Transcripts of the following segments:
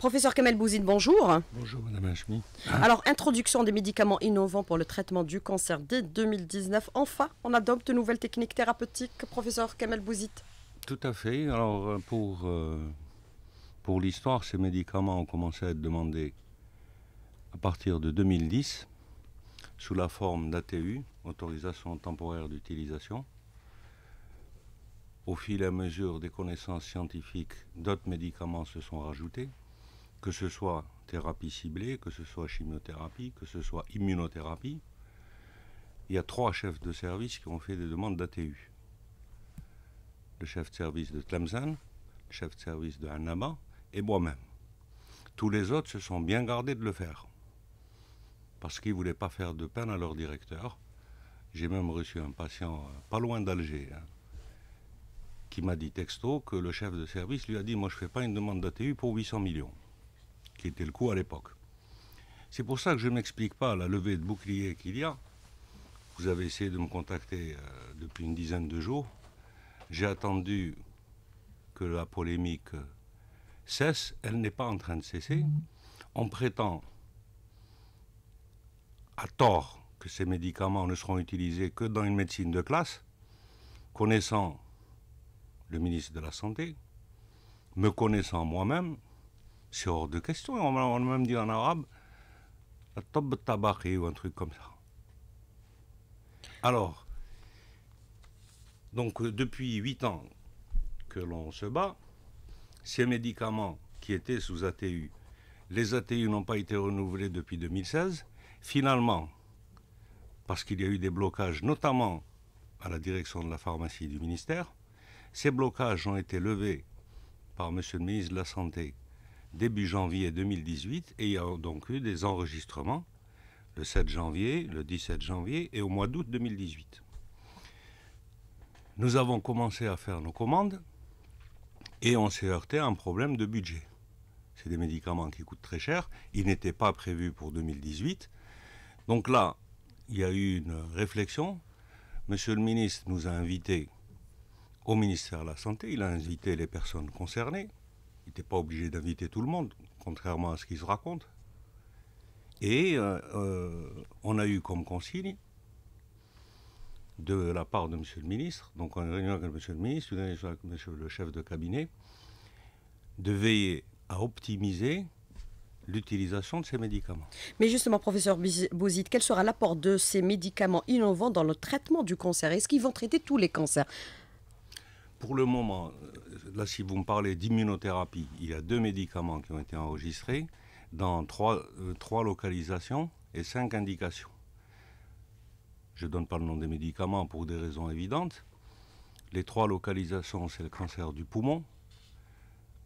Professeur Kamel Bouzid, bonjour. Bonjour Madame Hachmi. Hein Alors, introduction des médicaments innovants pour le traitement du cancer dès 2019. Enfin, on adopte de nouvelles techniques thérapeutiques, professeur Kamel Bouzid. Tout à fait. Alors, euh, pour, euh, pour l'histoire, ces médicaments ont commencé à être demandés à partir de 2010 sous la forme d'ATU, autorisation temporaire d'utilisation. Au fil et à mesure des connaissances scientifiques, d'autres médicaments se sont rajoutés que ce soit thérapie ciblée, que ce soit chimiothérapie, que ce soit immunothérapie, il y a trois chefs de service qui ont fait des demandes d'ATU. Le chef de service de Tlemcen, le chef de service de Annaba et moi-même. Tous les autres se sont bien gardés de le faire. Parce qu'ils ne voulaient pas faire de peine à leur directeur. J'ai même reçu un patient euh, pas loin d'Alger hein, qui m'a dit texto que le chef de service lui a dit Moi, je ne fais pas une demande d'ATU pour 800 millions qui était le coup à l'époque. C'est pour ça que je ne m'explique pas la levée de bouclier qu'il y a. Vous avez essayé de me contacter euh, depuis une dizaine de jours. J'ai attendu que la polémique cesse. Elle n'est pas en train de cesser. Mm-hmm. On prétend à tort que ces médicaments ne seront utilisés que dans une médecine de classe. Connaissant le ministre de la Santé, me connaissant moi-même, c'est hors de question. On m'a même dit en arabe, la top ou un truc comme ça. Alors, donc euh, depuis huit ans que l'on se bat, ces médicaments qui étaient sous ATU, les ATU n'ont pas été renouvelés depuis 2016. Finalement, parce qu'il y a eu des blocages, notamment à la direction de la pharmacie du ministère, ces blocages ont été levés par M. le ministre de la Santé début janvier 2018 et il y a donc eu des enregistrements le 7 janvier, le 17 janvier et au mois d'août 2018. Nous avons commencé à faire nos commandes et on s'est heurté à un problème de budget. C'est des médicaments qui coûtent très cher, ils n'étaient pas prévus pour 2018. Donc là, il y a eu une réflexion. Monsieur le ministre nous a invités au ministère de la Santé, il a invité les personnes concernées n'était pas obligé d'inviter tout le monde, contrairement à ce qui se raconte. Et euh, euh, on a eu comme consigne de la part de M. le ministre, donc en réunion avec M. le ministre, une réunion avec M. le chef de cabinet, de veiller à optimiser l'utilisation de ces médicaments. Mais justement, professeur Bouzid, quel sera l'apport de ces médicaments innovants dans le traitement du cancer Est-ce qu'ils vont traiter tous les cancers pour le moment, euh, là, si vous me parlez d'immunothérapie, il y a deux médicaments qui ont été enregistrés dans trois, euh, localisations et cinq indications. Je ne donne pas le nom des médicaments pour des raisons évidentes. Les trois localisations, c'est le cancer du poumon,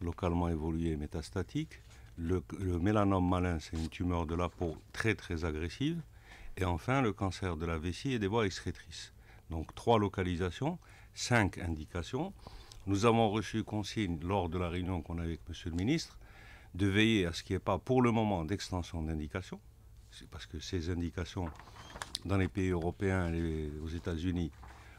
localement évolué et métastatique. le mélanome malin, c'est une tumeur de la peau très très agressive. Et enfin, le cancer de la vessie et des voies excrétrices. Donc trois localisations cinq indications. Nous avons reçu consigne lors de la réunion qu'on a avec M. le ministre de veiller à ce qu'il n'y ait pas pour le moment d'extension d'indications, c'est parce que ces indications dans les pays européens et aux États-Unis,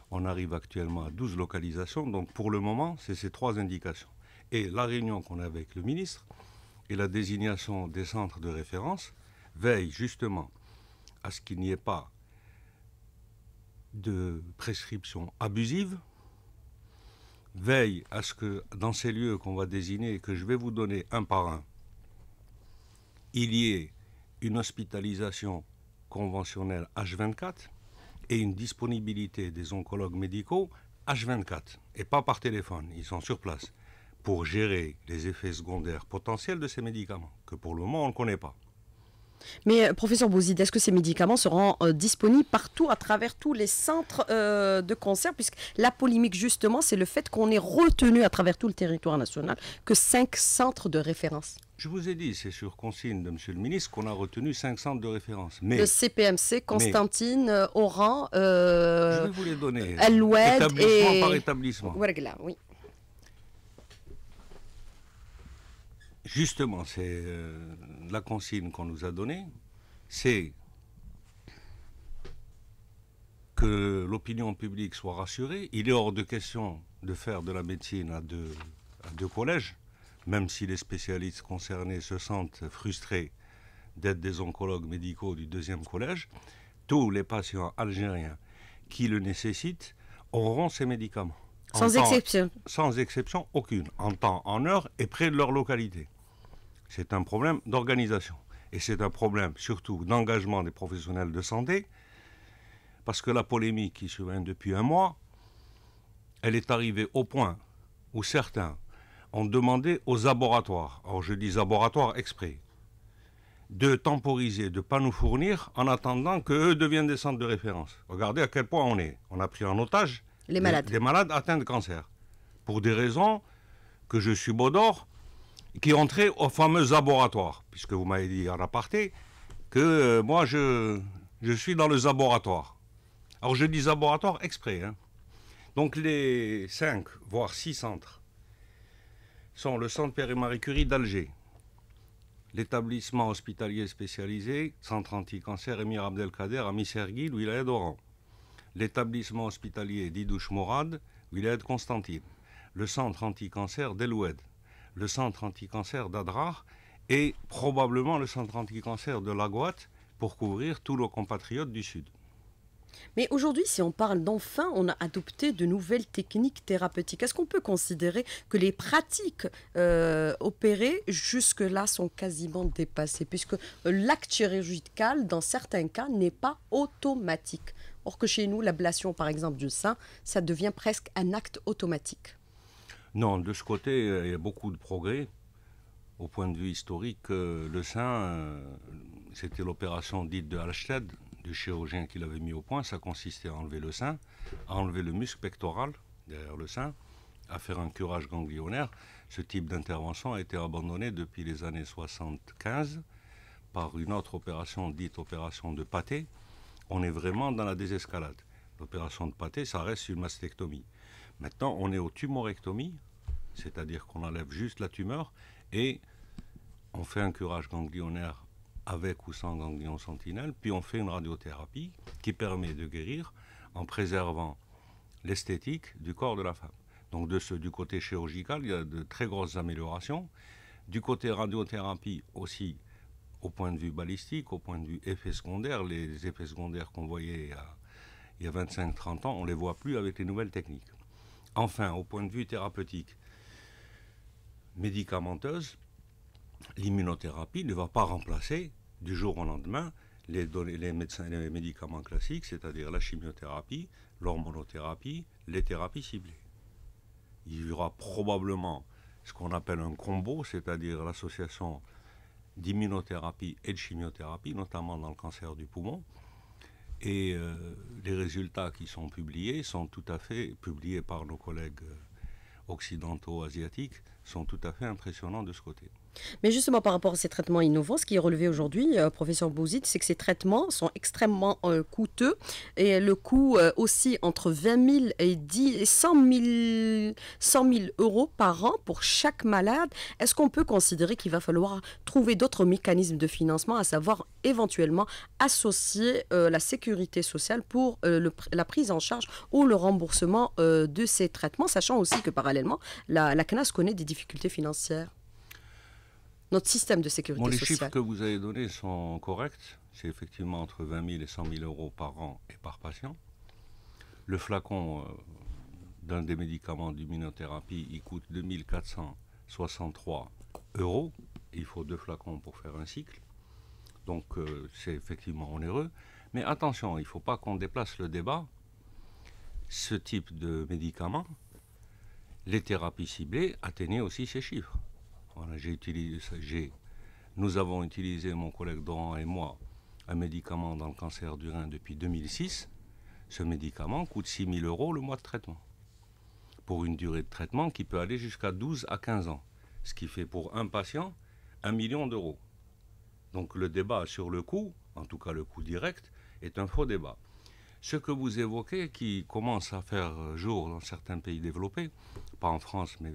on arrive actuellement à 12 localisations, donc pour le moment, c'est ces trois indications. Et la réunion qu'on a avec le ministre et la désignation des centres de référence veillent justement à ce qu'il n'y ait pas de prescriptions abusive, veille à ce que dans ces lieux qu'on va désigner, que je vais vous donner un par un, il y ait une hospitalisation conventionnelle H24 et une disponibilité des oncologues médicaux H24 et pas par téléphone, ils sont sur place pour gérer les effets secondaires potentiels de ces médicaments, que pour le moment on ne connaît pas. Mais euh, professeur Bouzid, est-ce que ces médicaments seront euh, disponibles partout à travers tous les centres euh, de concert Puisque la polémique, justement, c'est le fait qu'on ait retenu à travers tout le territoire national que cinq centres de référence. Je vous ai dit, c'est sur consigne de M. le ministre qu'on a retenu cinq centres de référence. Mais, le CPMC, Constantine, Oran, donner. Alouette établissement et... par établissement. oui. Justement, c'est euh, la consigne qu'on nous a donnée, c'est que l'opinion publique soit rassurée. Il est hors de question de faire de la médecine à deux, collèges, même si les spécialistes concernés se sentent frustrés d'être des oncologues médicaux du deuxième collège. Tous les patients algériens qui le nécessitent auront ces médicaments. Sans exception. Sans exception aucune, en temps, en heure et près de leur localité c'est un problème d'organisation. Et c'est un problème surtout d'engagement des professionnels de santé, parce que la polémique qui se depuis un mois, elle est arrivée au point où certains ont demandé aux laboratoires, alors je dis laboratoires exprès, de temporiser, de ne pas nous fournir en attendant qu'eux deviennent des centres de référence. Regardez à quel point on est. On a pris en otage les malades, des, malades atteints de cancer, pour des raisons que je suis d'or qui entrait au fameux laboratoire, puisque vous m'avez dit en aparté que euh, moi je, je suis dans le laboratoire. Alors je dis laboratoire exprès. Hein. Donc les cinq, voire six centres sont le centre Père et Marie Curie d'Alger, l'établissement hospitalier spécialisé Centre Anti-Cancer Émir Abdelkader à il wilaya Oran, l'établissement hospitalier d'Idouche Morad, wilaya Constantine, le centre anti-cancer d'Eloued, le centre anticancer d'Adrar et probablement le centre anticancer de Lagouate pour couvrir tous nos compatriotes du Sud. Mais aujourd'hui, si on parle d'enfin, on a adopté de nouvelles techniques thérapeutiques. Est-ce qu'on peut considérer que les pratiques euh, opérées jusque-là sont quasiment dépassées, puisque euh, l'acte chirurgical, dans certains cas, n'est pas automatique Or que chez nous, l'ablation, par exemple, du sein, ça devient presque un acte automatique. Non, de ce côté, il y a beaucoup de progrès. Au point de vue historique, euh, le sein, euh, c'était l'opération dite de Halstead, du chirurgien qui l'avait mis au point. Ça consistait à enlever le sein, à enlever le muscle pectoral derrière le sein, à faire un curage ganglionnaire. Ce type d'intervention a été abandonné depuis les années 75 par une autre opération dite opération de pâté. On est vraiment dans la désescalade. L'opération de pâté, ça reste une mastectomie. Maintenant, on est aux tumorectomies, c'est-à-dire qu'on enlève juste la tumeur et on fait un curage ganglionnaire avec ou sans ganglion sentinelle, puis on fait une radiothérapie qui permet de guérir en préservant l'esthétique du corps de la femme. Donc du côté chirurgical, il y a de très grosses améliorations. Du côté radiothérapie aussi, au point de vue balistique, au point de vue effet secondaire, les effets secondaires qu'on voyait il y a 25-30 ans, on ne les voit plus avec les nouvelles techniques. Enfin, au point de vue thérapeutique, médicamenteuse, l'immunothérapie ne va pas remplacer du jour au lendemain les, les médicaments classiques, c'est-à-dire la chimiothérapie, l'hormonothérapie, les thérapies ciblées. Il y aura probablement ce qu'on appelle un combo, c'est-à-dire l'association d'immunothérapie et de chimiothérapie, notamment dans le cancer du poumon, et euh, les résultats qui sont publiés sont tout à fait, publiés par nos collègues euh, occidentaux asiatiques, sont tout à fait impressionnants de ce côté. Mais justement, par rapport à ces traitements innovants, ce qui est relevé aujourd'hui, euh, professeur Bouzid, c'est que ces traitements sont extrêmement euh, coûteux et le coût euh, aussi entre 20 000 et 100, 000, euros par an pour chaque malade. Est-ce qu'on peut considérer qu'il va falloir trouver d'autres mécanismes de financement, à savoir éventuellement associer la sécurité sociale pour la prise en charge ou le remboursement de ces traitements, sachant aussi que parallèlement, la, la CNAS connaît des difficultés financières notre système de sécurité les chiffres que vous avez donnés sont corrects. C'est effectivement entre 20 000 et 100 000 euros par an et par patient. Le flacon euh, d'un des médicaments d'immunothérapie, il coûte 2463 euros. Il faut deux flacons pour faire un cycle. Donc euh, c'est effectivement onéreux. Mais attention, il ne faut pas qu'on déplace le débat. Ce type de médicaments, les thérapies ciblées atteignaient aussi ces chiffres nous avons utilisé, mon collègue Doran et moi, un médicament dans le cancer du rein depuis 2006. Ce médicament coûte 6 000 euros le mois de traitement, pour une durée de traitement qui peut aller jusqu'à 12 à 15 ans, ce qui fait pour un patient 1 million d'euros. Donc le débat sur le coût, en tout cas le coût direct, est un faux débat. Ce que vous évoquez, qui commence à faire jour dans certains pays développés, pas en France, mais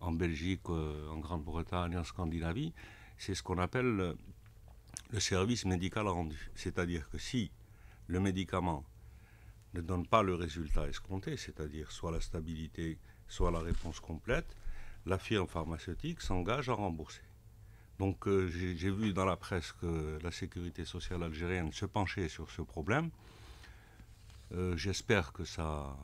en Belgique, euh, en Grande-Bretagne, en Scandinavie, c'est ce qu'on appelle le service médical rendu. C'est-à-dire que si le médicament ne donne pas le résultat escompté, c'est-à-dire soit la stabilité, soit la réponse complète, la firme pharmaceutique s'engage à rembourser. Donc euh, j'ai vu dans la presse que la sécurité sociale algérienne se penchait sur ce problème. Euh, j'espère que ça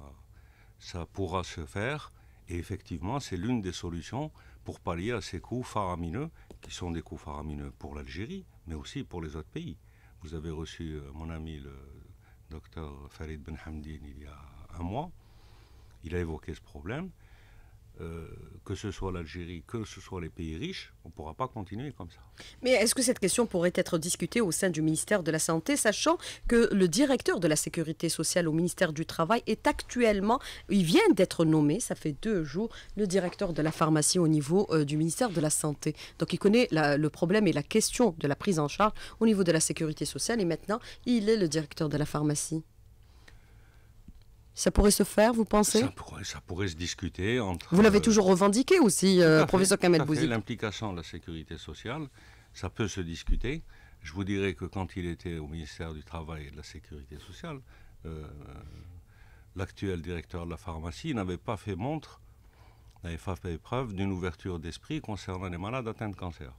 pourra se faire. Et effectivement, c'est l'une des solutions pour pallier à ces coûts faramineux, qui sont des coûts faramineux pour l'Algérie, mais aussi pour les autres pays. Vous avez reçu euh, mon ami le docteur Farid Ben Hamdine il y a un mois. Il a évoqué ce problème. Euh, que ce soit l'Algérie, que ce soit les pays riches, on ne pourra pas continuer comme ça. Mais est-ce que cette question pourrait être discutée au sein du ministère de la Santé, sachant que le directeur de la Sécurité sociale au ministère du Travail est actuellement, il vient d'être nommé, ça fait deux jours, le directeur de la pharmacie au niveau euh, du ministère de la Santé. Donc il connaît le problème et la question de la prise en charge au niveau de la Sécurité sociale et maintenant il est le directeur de la pharmacie. Ça pourrait se faire, vous pensez ça pourrait, se discuter entre... Vous l'avez euh, toujours revendiqué aussi, euh, professeur Kamel Bouzi. L'implication de la sécurité sociale, ça peut se discuter. Je vous dirais que quand il était au ministère du Travail et de la Sécurité sociale, euh, l'actuel directeur de la pharmacie n'avait pas fait montre, n'avait pas fait preuve d'une ouverture d'esprit concernant les malades atteints de cancer.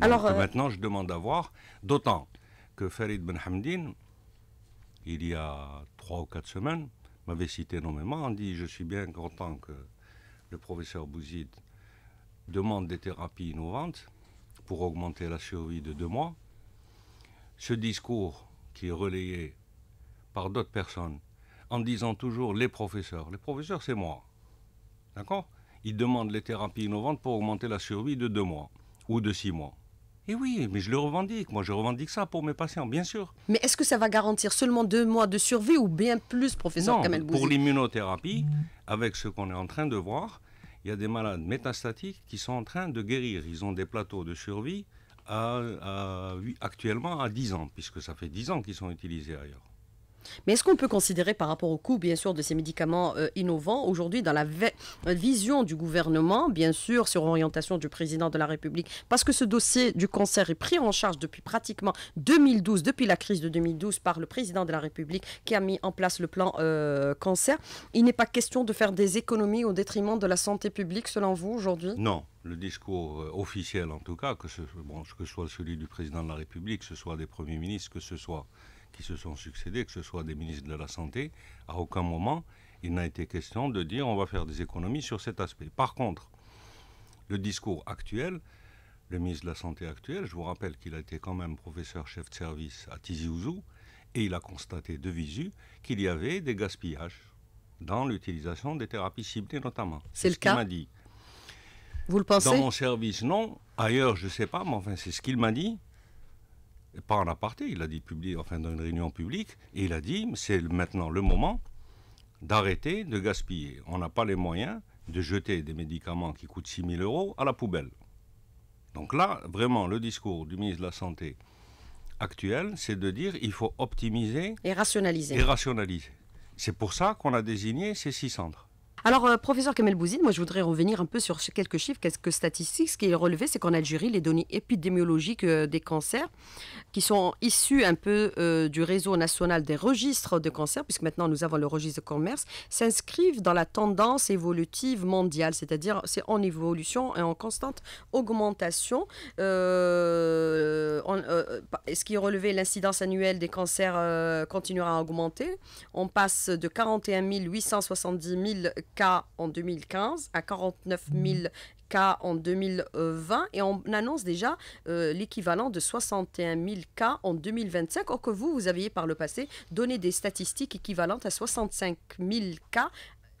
Alors, Maintenant, je demande à voir, d'autant que Farid Ben il y a trois ou quatre semaines, m'avait cité nommément, on dit Je suis bien content que le professeur Bouzid demande des thérapies innovantes pour augmenter la survie de deux mois. Ce discours qui est relayé par d'autres personnes en disant toujours les professeurs. Les professeurs, c'est moi. D'accord Il demande les thérapies innovantes pour augmenter la survie de deux mois ou de six mois. Et eh oui, mais je le revendique. Moi, je revendique ça pour mes patients, bien sûr. Mais est-ce que ça va garantir seulement deux mois de survie ou bien plus, professeur Kamel Pour l'immunothérapie, avec ce qu'on est en train de voir, il y a des malades métastatiques qui sont en train de guérir. Ils ont des plateaux de survie actuellement à 10 ans, puisque ça fait 10 ans qu'ils sont utilisés ailleurs. Mais est-ce qu'on peut considérer par rapport au coût, bien sûr, de ces médicaments euh, innovants aujourd'hui dans la euh, vision du gouvernement, bien sûr, sur l'orientation du président de la République, parce que ce dossier du cancer est pris en charge depuis pratiquement 2012, depuis la crise de 2012, par le président de la République qui a mis en place le plan euh, cancer. Il n'est pas question de faire des économies au détriment de la santé publique, selon vous, aujourd'hui Non. Le discours officiel, en tout cas, que ce, que ce soit celui du président de la République, que ce soit des premiers ministres, que ce soit qui se sont succédés, que ce soit des ministres de la Santé, à aucun moment il n'a été question de dire on va faire des économies sur cet aspect. Par contre, le discours actuel, le ministre de la Santé actuel, je vous rappelle qu'il a été quand même professeur chef de service à Tizi Ouzou, et il a constaté de visu qu'il y avait des gaspillages dans l'utilisation des thérapies ciblées notamment. C'est le cas dit. Vous le pensez Dans mon service, non. Ailleurs, je ne sais pas, mais enfin, c'est ce qu'il m'a dit pas en aparté, il a dit public, enfin dans une réunion publique, et il a dit c'est maintenant le moment d'arrêter de gaspiller. On n'a pas les moyens de jeter des médicaments qui coûtent 6 000 euros à la poubelle. Donc là, vraiment, le discours du ministre de la Santé actuel, c'est de dire il faut optimiser et rationaliser. Et rationaliser. C'est pour ça qu'on a désigné ces six centres. Alors, euh, professeur Kamel Bouzid, moi je voudrais revenir un peu sur quelques chiffres, quelques statistiques. Ce qui est relevé, c'est qu'en Algérie, les données épidémiologiques euh, des cancers, qui sont issues un peu euh, du réseau national des registres de cancers, puisque maintenant nous avons le registre de commerce, s'inscrivent dans la tendance évolutive mondiale, c'est-à-dire c'est en évolution et en constante augmentation. ce qui est relevé, l'incidence annuelle des cancers continuera à augmenter. On passe de 41 870 000 cas en 2015 à 49 000 mmh. cas en 2020 et on annonce déjà euh, l'équivalent de 61 000 cas en 2025, or que vous, vous aviez par le passé donné des statistiques équivalentes à 65 000 cas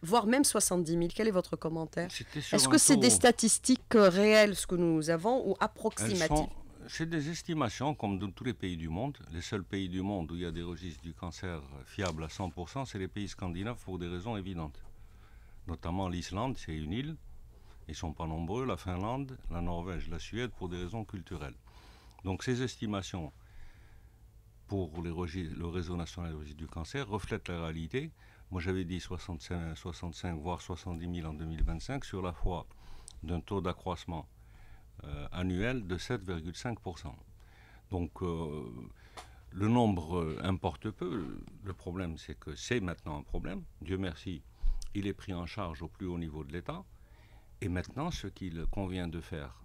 voire même 70 000. Quel est votre commentaire Est-ce que c'est des statistiques euh, réelles, ce que nous avons, ou approximatives C'est des estimations, comme dans tous les pays du monde. Les seuls pays du monde où il y a des registres du cancer fiables à 100%, c'est les pays scandinaves pour des raisons évidentes notamment l'Islande, c'est une île, ils ne sont pas nombreux, la Finlande, la Norvège, la Suède, pour des raisons culturelles. Donc ces estimations pour le réseau national des registres du cancer reflètent la réalité. Moi j'avais dit 65, 65 voire 70 000 en 2025 sur la foi d'un taux d'accroissement euh, annuel de 7,5%. Donc euh, le nombre importe peu. Le problème c'est que c'est maintenant un problème. Dieu merci, il est pris en charge au plus haut niveau de l'État. Et maintenant, ce qu'il convient de faire,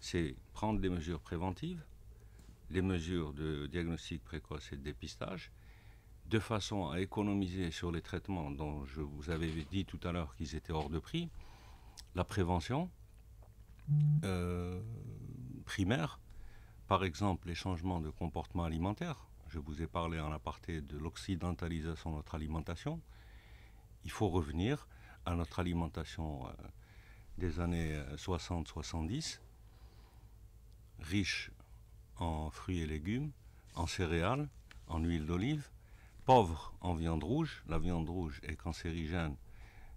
c'est prendre des mesures préventives, les mesures de diagnostic précoce et de dépistage, de façon à économiser sur les traitements dont je vous avais dit tout à l'heure qu'ils étaient hors de prix, la prévention euh, primaire, par exemple les changements de comportement alimentaire. Je vous ai parlé en aparté de l'occidentalisation de notre alimentation il faut revenir à notre alimentation euh, des années 60-70, euh, riche en fruits et légumes, en céréales, en huile d'olive, pauvre en viande rouge. La viande rouge est cancérigène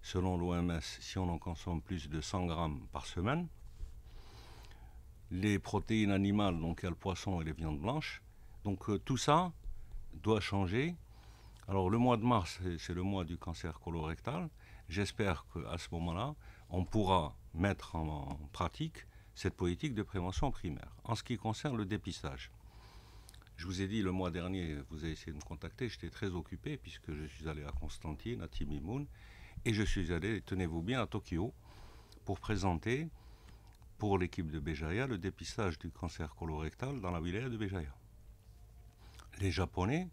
selon l'OMS si on en consomme plus de 100 grammes par semaine. Les protéines animales, donc il y a le poisson et les viandes blanches. Donc euh, tout ça doit changer alors le mois de mars, c'est le mois du cancer colorectal. J'espère qu'à ce moment-là, on pourra mettre en pratique cette politique de prévention primaire. En ce qui concerne le dépistage, je vous ai dit le mois dernier, vous avez essayé de me contacter, j'étais très occupé puisque je suis allé à Constantine, à Timimoun, et je suis allé, tenez-vous bien, à Tokyo pour présenter pour l'équipe de Béjaïa le dépistage du cancer colorectal dans la wilaya de Béjaïa. Les Japonais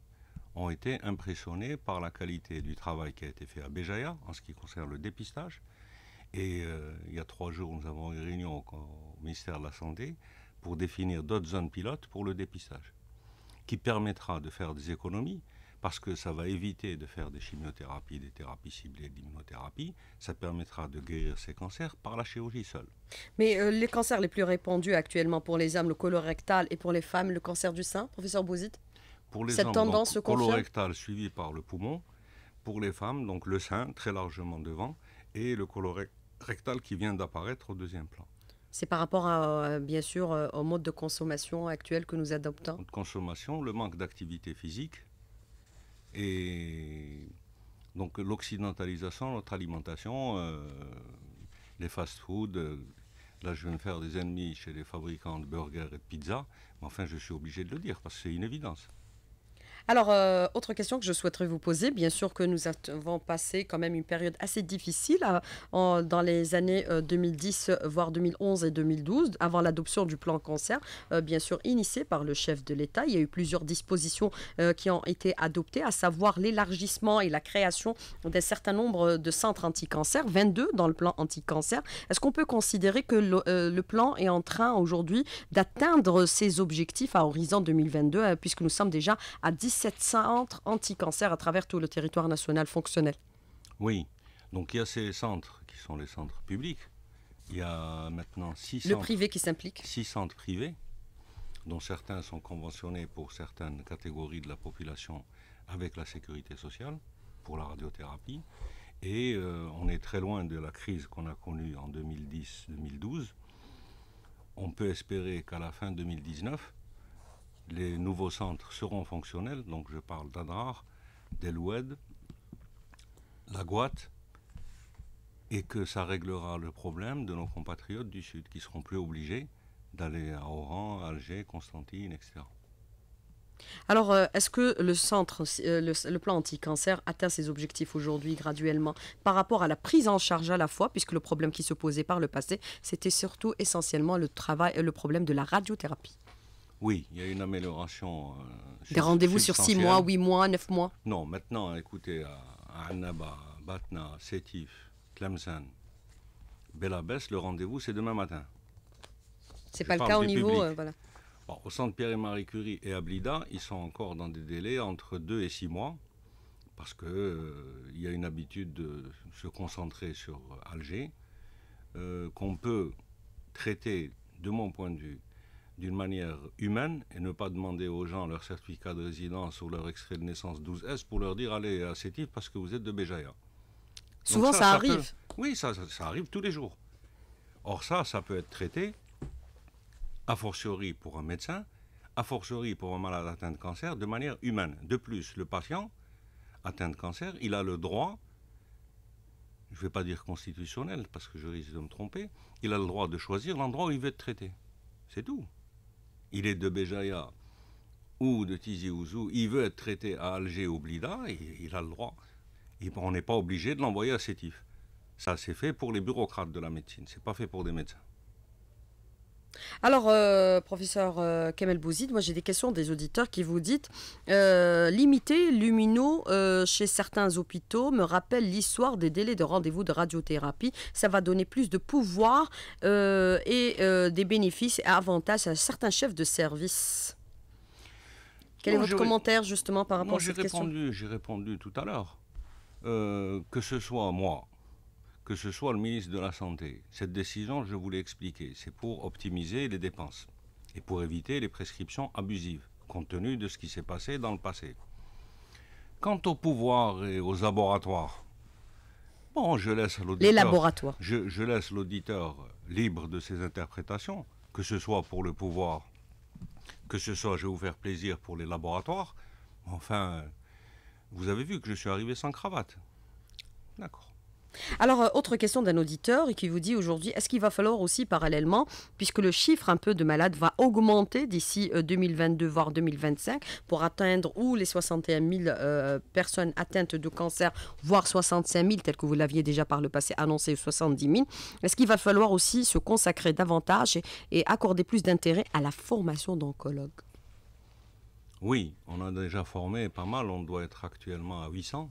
ont été impressionnés par la qualité du travail qui a été fait à Béjaïa en ce qui concerne le dépistage. Et euh, il y a trois jours, nous avons une réunion au, ministère de la Santé pour définir d'autres zones pilotes pour le dépistage, qui permettra de faire des économies, parce que ça va éviter de faire des chimiothérapies, des thérapies ciblées, d'immunothérapie. Ça permettra de guérir ces cancers par la chirurgie seule. Mais euh, les cancers les plus répandus actuellement pour les hommes, le colorectal, et pour les femmes, le cancer du sein, professeur Bouzid pour les Cette hommes, tendance colorectal suivi par le poumon. Pour les femmes, donc le sein très largement devant et le colorectal qui vient d'apparaître au deuxième plan. C'est par rapport, à, euh, bien sûr, euh, au mode de consommation actuel que nous adoptons De consommation, le manque d'activité physique et donc l'occidentalisation, notre alimentation, euh, les fast-foods. Là, je vais me faire des ennemis chez les fabricants de burgers et de pizzas, mais enfin, je suis obligé de le dire parce que c'est une évidence. Alors, euh, autre question que je souhaiterais vous poser, bien sûr que nous avons passé quand même une période assez difficile euh, dans les années 2010, euh, voire 2011 et 2012, avant l'adoption du plan cancer, bien sûr initié par le chef de l'État. Il y a eu plusieurs dispositions qui ont été adoptées, à savoir l'élargissement et la création d'un certain nombre de centres anti-cancer, 22 dans le plan anti-cancer. Est-ce qu'on peut considérer que le, le plan est en train aujourd'hui d'atteindre ses objectifs à horizon 2022, puisque nous sommes déjà à 10 17 centres anti-cancer à travers tout le territoire national fonctionnel. Oui, donc il y a ces centres qui sont les centres publics. Il y a maintenant 6 Le centres, privé qui s'implique Six centres privés, dont certains sont conventionnés pour certaines catégories de la population avec la sécurité sociale, pour la radiothérapie. Et euh, on est très loin de la crise qu'on a connue en 2010-2012. On peut espérer qu'à la fin 2019, les nouveaux centres seront fonctionnels, donc je parle d'Adrar, d'Eloued, la Guate, et que ça réglera le problème de nos compatriotes du Sud qui seront plus obligés d'aller à Oran, Alger, Constantine, etc. Alors, euh, est-ce que le centre, euh, le, plan anti-cancer atteint ses objectifs aujourd'hui graduellement par rapport à la prise en charge à la fois, puisque le problème qui se posait par le passé, c'était surtout essentiellement le travail, euh, le problème de la radiothérapie oui, il y a une amélioration. Euh, des rendez-vous sur 6 mois, 8 mois, 9 mois Non, maintenant, écoutez, à Annaba, Batna, Sétif, Tlemcen, Belabès, le rendez-vous, c'est demain matin. C'est pas le cas au niveau. Euh, au centre Pierre et Marie Curie et à Blida, ils sont encore dans des délais entre 2 et 6 mois, parce qu'il euh, y a une habitude de se concentrer sur Alger, qu'on peut traiter, de mon point de vue, d'une manière humaine et ne pas demander aux gens leur certificat de résidence ou leur extrait de naissance 12S pour leur dire allez à Sétif parce que vous êtes de Béjaïa. Souvent ça, arrive. oui, ça, ça, arrive tous les jours. Or ça, ça peut être traité, a fortiori pour un médecin, a fortiori pour un malade atteint de cancer, de manière humaine. De plus, le patient atteint de cancer, il a le droit, je ne vais pas dire constitutionnel parce que je risque de me tromper, il a le droit de choisir l'endroit où il veut être traité. C'est tout il est de Béjaïa ou de Tizi Ouzou, il veut être traité à Alger ou Blida, il, a le droit. on n'est pas obligé de l'envoyer à Sétif. Ça, c'est fait pour les bureaucrates de la médecine, c'est pas fait pour des médecins. Alors, euh, professeur euh, Kemel Bouzid, moi j'ai des questions des auditeurs qui vous dites euh, limiter lumino chez certains hôpitaux me rappelle l'histoire des délais de rendez-vous de radiothérapie. Ça va donner plus de pouvoir et des bénéfices et avantages à certains chefs de service. Quel est votre commentaire justement par rapport à cette question J'ai répondu tout à l'heure. que ce soit moi que ce soit le ministre de la Santé. Cette décision, je vous l'ai c'est pour optimiser les dépenses et pour éviter les prescriptions abusives, compte tenu de ce qui s'est passé dans le passé. Quant au pouvoir et aux laboratoires, bon, je laisse l'auditeur. Je, je laisse l'auditeur libre de ses interprétations, que ce soit pour le pouvoir, que ce soit, je vais vous faire plaisir, pour les laboratoires. Enfin, vous avez vu que je suis arrivé sans cravate. D'accord. Alors, euh, autre question d'un auditeur qui vous dit aujourd'hui, est-ce qu'il va falloir aussi parallèlement, puisque le chiffre un peu de malades va augmenter d'ici 2022, euh, voire 2025, pour atteindre ou les 61 000 euh, personnes atteintes de cancer, voire 65 000, tel que vous l'aviez déjà par le passé annoncé, 70 000, est-ce qu'il va falloir aussi se consacrer davantage et accorder plus d'intérêt à la formation d'oncologues Oui, on a déjà formé pas mal, on doit être actuellement à 800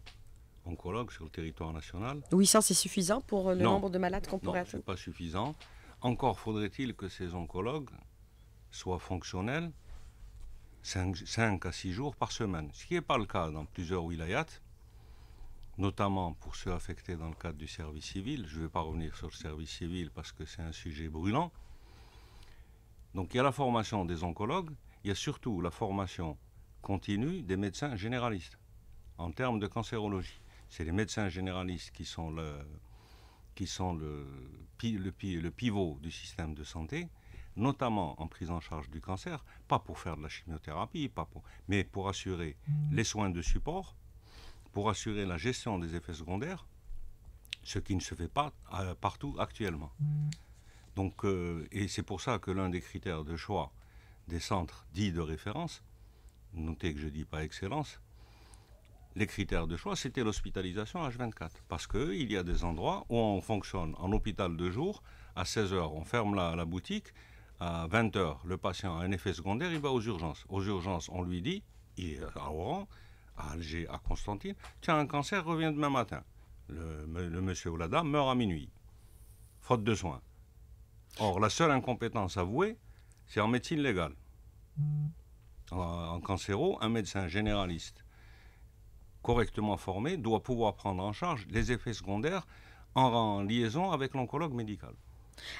oncologues sur le territoire national. Oui, ça c'est suffisant pour euh, le nombre de malades qu'on pourrait atteindre Non, ce pas suffisant. Encore faudrait-il que ces oncologues soient fonctionnels 5, 5, à 6 jours par semaine, ce qui n'est pas le cas dans plusieurs wilayats, notamment pour ceux affectés dans le cadre du service civil. Je ne vais pas revenir sur le service civil parce que c'est un sujet brûlant. Donc il y a la formation des oncologues, il y a surtout la formation continue des médecins généralistes en termes de cancérologie c'est les médecins généralistes qui sont le, qui sont le, le, pivot du système de santé, notamment en prise en charge du cancer, pas pour faire de la chimiothérapie, pas mais pour assurer mm. les soins de support, pour assurer la gestion des effets secondaires, ce qui ne se fait pas euh, partout actuellement. Mm. Donc, euh, et c'est pour ça que l'un des critères de choix des centres dits de référence, notez que je dis pas excellence, les critères de choix, c'était l'hospitalisation H24. Parce qu'il y a des endroits où on fonctionne en hôpital de jour, à 16h, on ferme la, boutique, à 20h, le patient a un effet secondaire, il va aux urgences. Aux urgences, on lui dit, il est à Oran, à Alger, à Constantine, Tiens un cancer, revient demain matin. Le, monsieur ou la dame meurt à minuit, faute de soins. Or, la seule incompétence avouée, c'est en médecine légale. en cancéro, un médecin généraliste correctement formé doit pouvoir prendre en charge les effets secondaires en, liaison avec l'oncologue médical.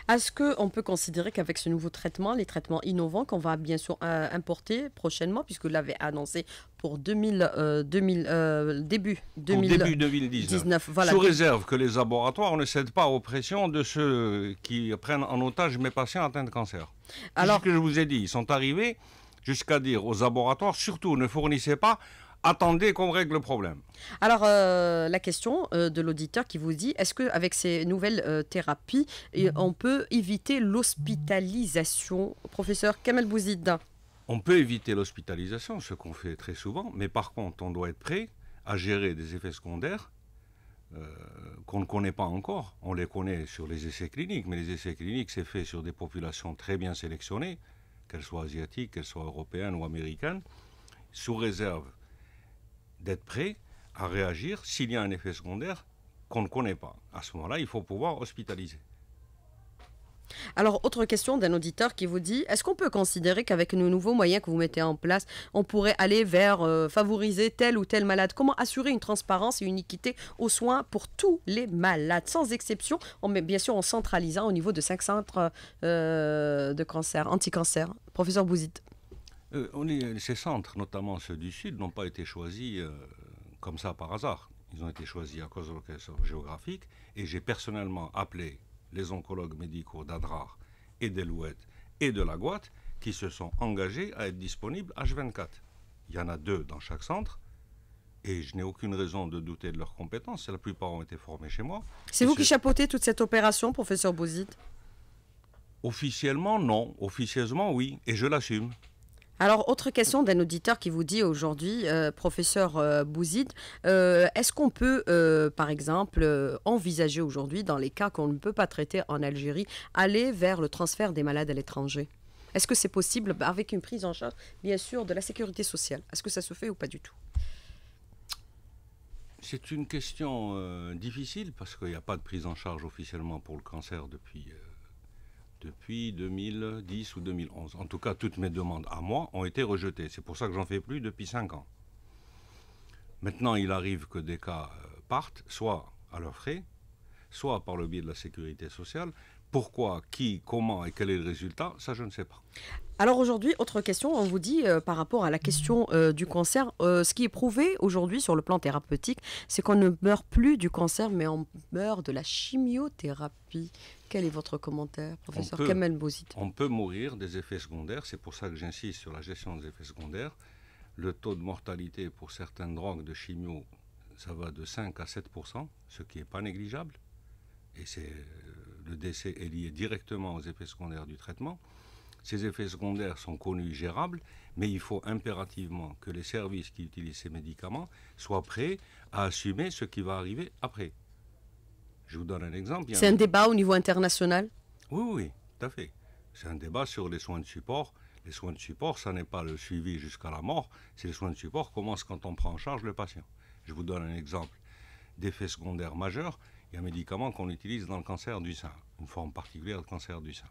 Est-ce qu'on peut considérer qu'avec ce nouveau traitement, les traitements innovants qu'on va bien sûr euh, importer prochainement, puisque vous l'avez annoncé pour 2000, 2000 euh, euh, début, 2019, sous réserve que les laboratoires ne cèdent pas aux pressions de ceux qui prennent en otage mes patients atteints de cancer Alors, ce que je vous ai dit, ils sont arrivés jusqu'à dire aux laboratoires, surtout ne fournissez pas attendez qu'on règle le problème. Alors, euh, la question euh, de l'auditeur qui vous dit, est-ce qu'avec ces nouvelles euh, thérapies, on peut éviter l'hospitalisation Professeur Kamel Bouzid. On peut éviter l'hospitalisation, ce qu'on fait très souvent, mais par contre, on doit être prêt à gérer des effets secondaires qu'on ne connaît pas encore. On les connaît sur les essais cliniques, mais les essais cliniques, c'est fait sur des populations très bien sélectionnées, qu'elles soient asiatiques, qu'elles soient européennes ou américaines, sous réserve d'être prêt à réagir s'il y a un effet secondaire qu'on ne connaît pas. À ce moment-là, il faut pouvoir hospitaliser. Alors, autre question d'un auditeur qui vous dit, est-ce qu'on peut considérer qu'avec nos nouveaux moyens que vous mettez en place, on pourrait aller vers euh, favoriser tel ou tel malade Comment assurer une transparence et une équité aux soins pour tous les malades, sans exception, bien sûr en centralisant hein, au niveau de cinq centres euh, de cancer, anti Professeur Bouzid. Euh, euh, ces centres, notamment ceux du Sud, n'ont pas été choisis euh, comme ça par hasard. Ils ont été choisis à cause de l'occasion géographique. Et j'ai personnellement appelé les oncologues médicaux d'Adrar et d'Elouette et de la qui se sont engagés à être disponibles H24. Il y en a deux dans chaque centre. Et je n'ai aucune raison de douter de leurs compétences. La plupart ont été formés chez moi. C'est vous qui chapeautez toute cette opération, professeur Bouzid Officiellement, non. Officieusement, oui. Et je l'assume. Alors, autre question d'un auditeur qui vous dit aujourd'hui, euh, professeur euh, Bouzid, euh, est-ce qu'on peut, par exemple, envisager aujourd'hui, dans les cas qu'on ne peut pas traiter en Algérie, aller vers le transfert des malades à l'étranger Est-ce que c'est possible avec une prise en charge, bien sûr, de la sécurité sociale Est-ce que ça se fait ou pas du tout C'est une question difficile parce qu'il n'y a pas de prise en charge officiellement pour le cancer depuis depuis 2010 ou 2011. En tout cas, toutes mes demandes à moi ont été rejetées. C'est pour ça que j'en fais plus depuis 5 ans. Maintenant, il arrive que des cas euh, partent, soit à leurs frais, soit par le biais de la sécurité sociale. Pourquoi, qui, comment et quel est le résultat, ça je ne sais pas. Alors aujourd'hui, autre question, on vous dit euh, par rapport à la question euh, du cancer, ce qui est prouvé aujourd'hui sur le plan thérapeutique, c'est qu'on ne meurt plus du cancer, mais on meurt de la chimiothérapie. Quel est votre commentaire, professeur Kamel Bosit On peut mourir des effets secondaires, c'est pour ça que j'insiste sur la gestion des effets secondaires. Le taux de mortalité pour certaines drogues de chimio, ça va de 5 à 7 ce qui n'est pas négligeable. Et c'est, euh, le décès est lié directement aux effets secondaires du traitement. Ces effets secondaires sont connus, gérables, mais il faut impérativement que les services qui utilisent ces médicaments soient prêts à assumer ce qui va arriver après. Je vous donne un exemple. C'est un... débat au niveau international Oui, oui, tout à fait. C'est un débat sur les soins de support. Les soins de support, ça n'est pas le suivi jusqu'à la mort, c'est les soins de support commencent quand on prend en charge le patient. Je vous donne un exemple d'effets secondaires majeurs. Il y a un médicament qu'on utilise dans le cancer du sein, une forme particulière de cancer du sein.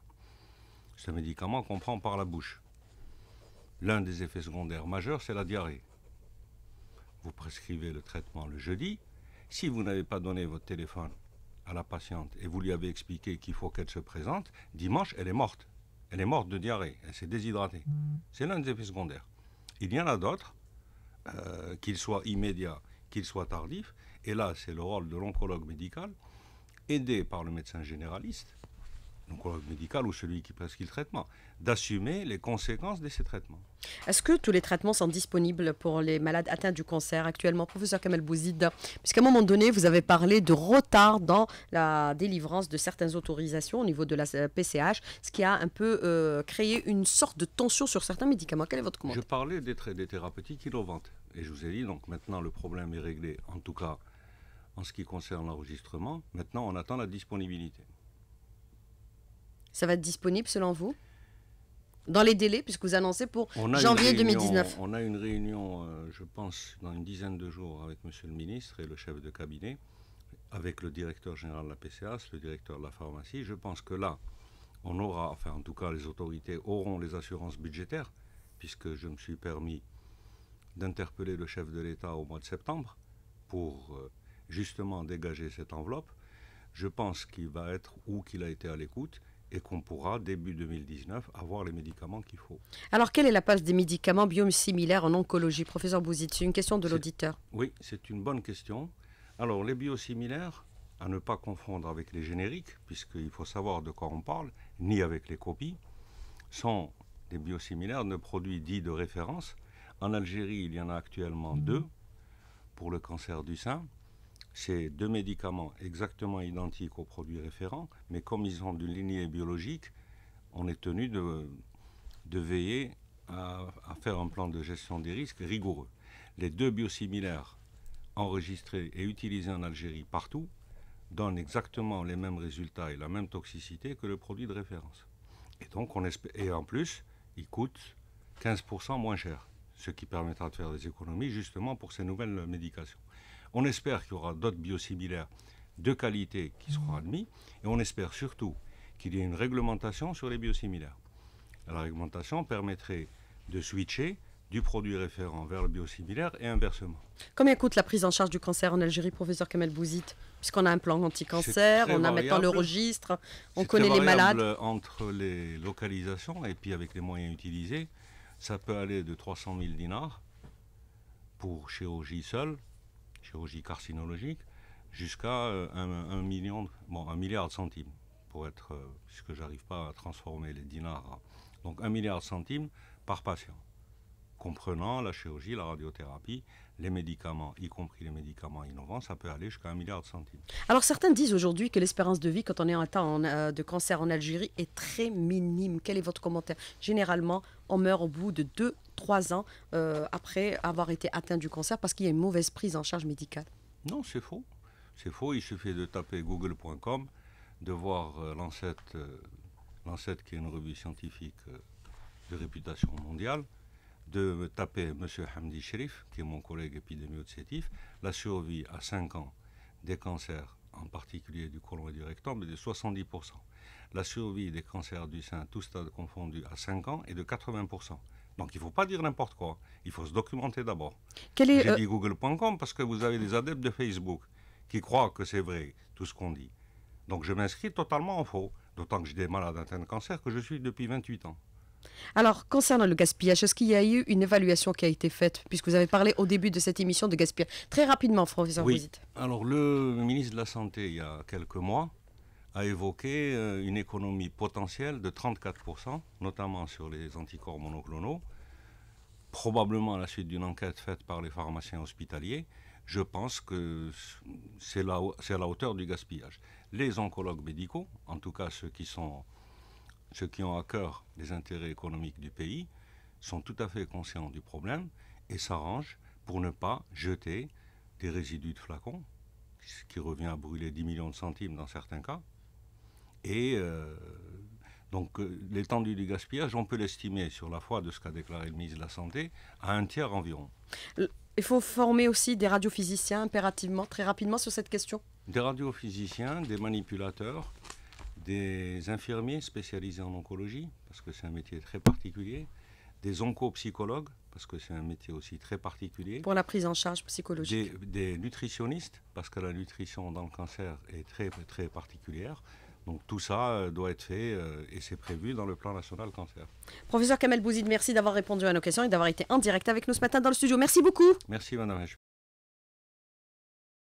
C'est un médicament qu'on prend par la bouche. L'un des effets secondaires majeurs, c'est la diarrhée. Vous prescrivez le traitement le jeudi. Si vous n'avez pas donné votre téléphone à la patiente et vous lui avez expliqué qu'il faut qu'elle se présente, dimanche, elle est morte. Elle est morte de diarrhée, elle s'est déshydratée. C'est l'un des effets secondaires. Il y en a d'autres, qu'il euh, qu'ils soient immédiats, qu'ils soient tardifs, et là, c'est le rôle de l'oncologue médical, aidé par le médecin généraliste, le médical ou celui qui prescrit le traitement, d'assumer les conséquences de ces traitements. Est-ce que tous les traitements sont disponibles pour les malades atteints du cancer actuellement, professeur Kamel Bouzid Puisqu'à un moment donné, vous avez parlé de retard dans la délivrance de certaines autorisations au niveau de la PCH, euh, ce qui a un peu euh, créé une sorte de tension sur certains médicaments. Quel est votre commentaire Je parlais des, des thérapeutiques innovantes. Et je vous ai dit, donc maintenant, le problème est réglé, en tout cas en ce qui concerne l'enregistrement. Maintenant, on attend la disponibilité. Ça va être disponible selon vous Dans les délais, puisque vous annoncez pour janvier 2019. On a une réunion, euh, je pense, dans une dizaine de jours avec Monsieur le ministre et le chef de cabinet, avec le directeur général de la PCAS, le directeur de la pharmacie. Je pense que là, on aura, enfin en tout cas les autorités auront les assurances budgétaires, puisque je me suis permis d'interpeller le chef de l'État au mois de septembre pour euh, justement dégager cette enveloppe. Je pense qu'il va être ou qu'il a été à l'écoute et qu'on pourra, début 2019, avoir les médicaments qu'il faut. Alors, quelle est la place des médicaments biosimilaires en oncologie Professeur Bouzit, c'est une question de l'auditeur. Oui, c'est une bonne question. Alors, les biosimilaires, à ne pas confondre avec les génériques, puisqu'il faut savoir de quoi on parle, ni avec les copies, sont des biosimilaires de produits dits de référence. En Algérie, il y en a actuellement deux pour le cancer du sein c'est deux médicaments exactement identiques aux produits référents, mais comme ils ont d'une lignée biologique, on est tenu de, veiller à, faire un plan de gestion des risques rigoureux. Les deux biosimilaires enregistrés et utilisés en Algérie partout donnent exactement les mêmes résultats et la même toxicité que le produit de référence. Et donc on et en plus, ils coûtent 15% moins cher, ce qui permettra de faire des économies justement pour ces nouvelles médications. On espère qu'il y aura d'autres biosimilaires de qualité qui seront mm. admis et on espère surtout qu'il y ait une réglementation sur les biosimilaires. La réglementation permettrait de switcher du produit référent vers le biosimilaire et inversement. Combien coûte la prise en charge du cancer en Algérie, professeur Kamel Bouzid Puisqu'on a un plan anti-cancer, on a maintenant le registre, on connaît les malades. Entre les localisations et puis avec les moyens utilisés, ça peut aller de 300 000 dinars pour chirurgie seule chirurgie carcinologique, jusqu'à euh, un, milliard de centimes, pour être, euh, puisque j'arrive pas à transformer les dinars. Donc un milliard de centimes par patient, comprenant la chirurgie, la radiothérapie les médicaments, y compris les médicaments innovants, ça peut aller jusqu'à un milliard de centimes. Alors certains disent aujourd'hui que l'espérance de vie quand on est atteint euh, de cancer en Algérie est très minime. Quel est votre commentaire Généralement, on meurt au bout de 2-3 ans euh, après avoir été atteint du cancer parce qu'il y a une mauvaise prise en charge médicale. Non, c'est faux. C'est faux, il suffit de taper google.com, de voir euh, l'ancêtre, qui est une revue scientifique de réputation mondiale, de me taper M. Hamdi Sherif, qui est mon collègue épidémiologiste, la survie à 5 ans des cancers, en particulier du côlon et du rectum, est de 70%. La survie des cancers du sein, tout stade confondu, à 5 ans est de 80%. Donc il ne faut pas dire n'importe quoi. Il faut se documenter d'abord. J'ai euh, dit google.com parce que vous avez des adeptes de Facebook qui croient que c'est vrai tout ce qu'on dit. Donc je m'inscris totalement en faux, d'autant que j'ai des malades atteints de cancer que je suis depuis 28 ans. Alors, concernant le gaspillage, est-ce qu'il y a eu une évaluation qui a été faite, puisque vous avez parlé au début de cette émission de gaspillage Très rapidement, François, professeur oui. Visite. Alors, le ministre de la Santé, il y a quelques mois, a évoqué euh, une économie potentielle de 34%, notamment sur les anticorps monoclonaux, probablement à la suite d'une enquête faite par les pharmaciens hospitaliers. Je pense que c'est à la hauteur du gaspillage. Les oncologues médicaux, en tout cas ceux qui sont ceux qui ont à cœur les intérêts économiques du pays sont tout à fait conscients du problème et s'arrangent pour ne pas jeter des résidus de flacons, ce qui revient à brûler 10 millions de centimes dans certains cas. Et euh, donc euh, l'étendue du gaspillage, on peut l'estimer, sur la foi de ce qu'a déclaré le ministre de la Santé, à un tiers environ. Il faut former aussi des radiophysiciens impérativement, très rapidement, sur cette question Des radiophysiciens, des manipulateurs, des infirmiers spécialisés en oncologie, parce que c'est un métier très particulier, des oncopsychologues, parce que c'est un métier aussi très particulier. Pour la prise en charge psychologique. Des, nutritionnistes, parce que la nutrition dans le cancer est très, très particulière. Donc tout ça euh, doit être fait euh, et c'est prévu dans le plan national cancer. Professeur Kamel Bouzid, merci d'avoir répondu à nos questions et d'avoir été en direct avec nous ce matin dans le studio. Merci beaucoup. Merci Madame